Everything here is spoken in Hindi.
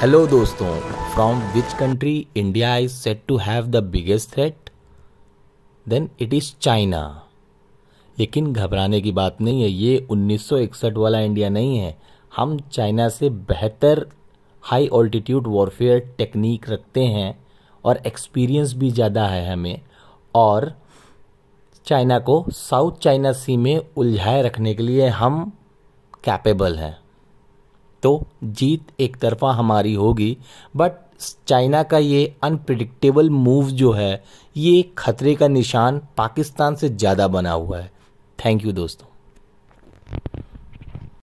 हेलो दोस्तों from which country India is set to have the biggest threat then it is China लेकिन घबराने की बात नहीं है ये 1961 वाला इंडिया नहीं है हम चाइना से बेहतर हाई ऑल्टीट्यूड वॉरफेयर टेक्निक रखते हैं और एक्सपीरियंस भी ज़्यादा है हमें और चाइना को साउथ चाइना सी में उलझाए रखने के लिए हम कैपेबल हैं तो जीत एक तरफा हमारी होगी बट चाइना का ये अनप्रिडिक्टेबल मूव जो है ये खतरे का निशान पाकिस्तान से ज़्यादा बना हुआ है थैंक यू दोस्तों